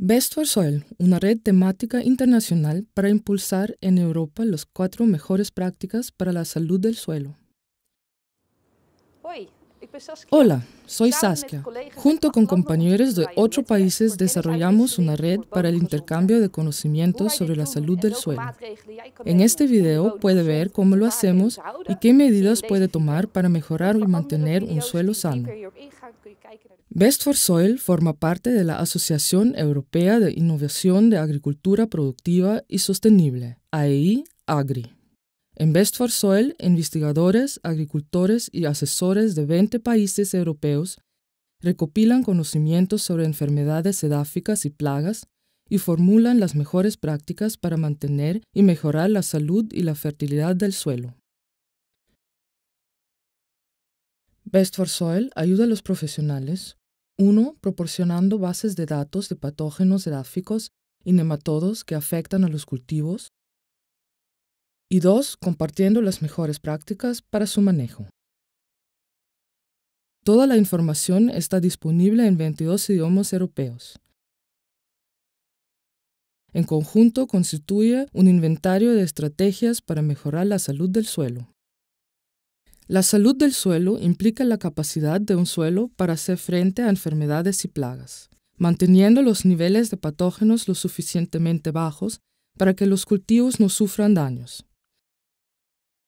Best for Soil, una red temática internacional para impulsar en Europa las cuatro mejores prácticas para la salud del suelo. Hola, soy Saskia. Junto con compañeros de ocho países desarrollamos una red para el intercambio de conocimientos sobre la salud del suelo. En este video puede ver cómo lo hacemos y qué medidas puede tomar para mejorar y mantener un suelo sano. Best for Soil forma parte de la Asociación Europea de Innovación de Agricultura Productiva y Sostenible, AEI Agri. En Best for Soil, investigadores, agricultores y asesores de 20 países europeos recopilan conocimientos sobre enfermedades edáficas y plagas y formulan las mejores prácticas para mantener y mejorar la salud y la fertilidad del suelo. Best for Soil ayuda a los profesionales, 1. proporcionando bases de datos de patógenos gráficos y nematodos que afectan a los cultivos. Y dos, compartiendo las mejores prácticas para su manejo. Toda la información está disponible en 22 idiomas europeos. En conjunto constituye un inventario de estrategias para mejorar la salud del suelo. La salud del suelo implica la capacidad de un suelo para hacer frente a enfermedades y plagas, manteniendo los niveles de patógenos lo suficientemente bajos para que los cultivos no sufran daños.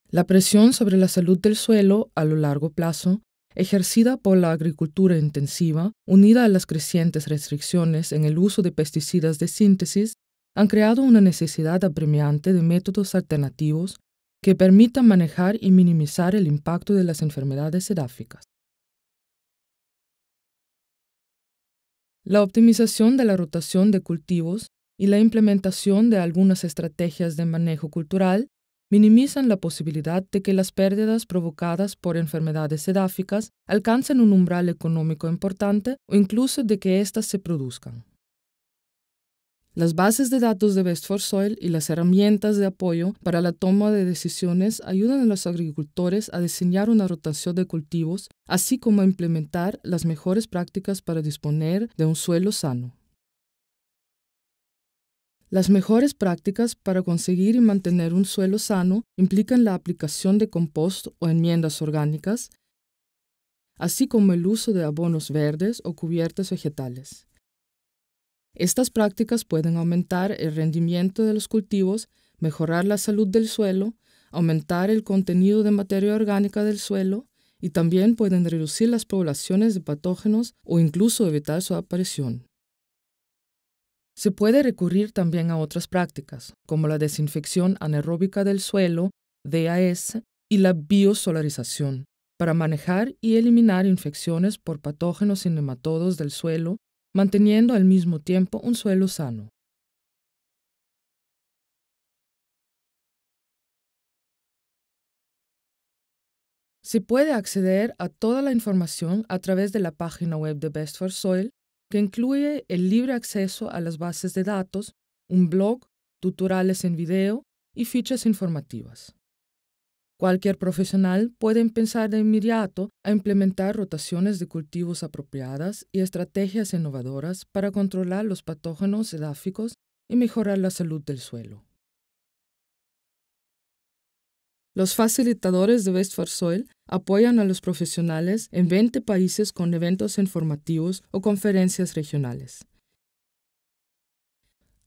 La presión sobre la salud del suelo a lo largo plazo, ejercida por la agricultura intensiva, unida a las crecientes restricciones en el uso de pesticidas de síntesis, han creado una necesidad apremiante de métodos alternativos que permitan manejar y minimizar el impacto de las enfermedades sedáficas. La optimización de la rotación de cultivos y la implementación de algunas estrategias de manejo cultural minimizan la posibilidad de que las pérdidas provocadas por enfermedades sedáficas alcancen un umbral económico importante o incluso de que éstas se produzcan. Las bases de datos de Best for Soil y las herramientas de apoyo para la toma de decisiones ayudan a los agricultores a diseñar una rotación de cultivos, así como a implementar las mejores prácticas para disponer de un suelo sano. Las mejores prácticas para conseguir y mantener un suelo sano implican la aplicación de compost o enmiendas orgánicas, así como el uso de abonos verdes o cubiertas vegetales. Estas prácticas pueden aumentar el rendimiento de los cultivos, mejorar la salud del suelo, aumentar el contenido de materia orgánica del suelo y también pueden reducir las poblaciones de patógenos o incluso evitar su aparición. Se puede recurrir también a otras prácticas, como la desinfección anaeróbica del suelo, DAS, y la biosolarización, para manejar y eliminar infecciones por patógenos y nematodos del suelo manteniendo al mismo tiempo un suelo sano. Se puede acceder a toda la información a través de la página web de Best for Soil, que incluye el libre acceso a las bases de datos, un blog, tutoriales en video y fichas informativas. Cualquier profesional puede empezar de inmediato a implementar rotaciones de cultivos apropiadas y estrategias innovadoras para controlar los patógenos edáficos y mejorar la salud del suelo. Los facilitadores de Soil apoyan a los profesionales en 20 países con eventos informativos o conferencias regionales.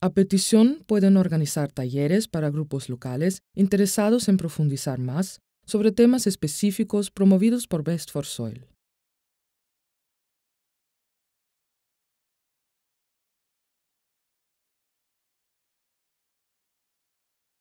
A petición pueden organizar talleres para grupos locales interesados en profundizar más sobre temas específicos promovidos por Best for Soil.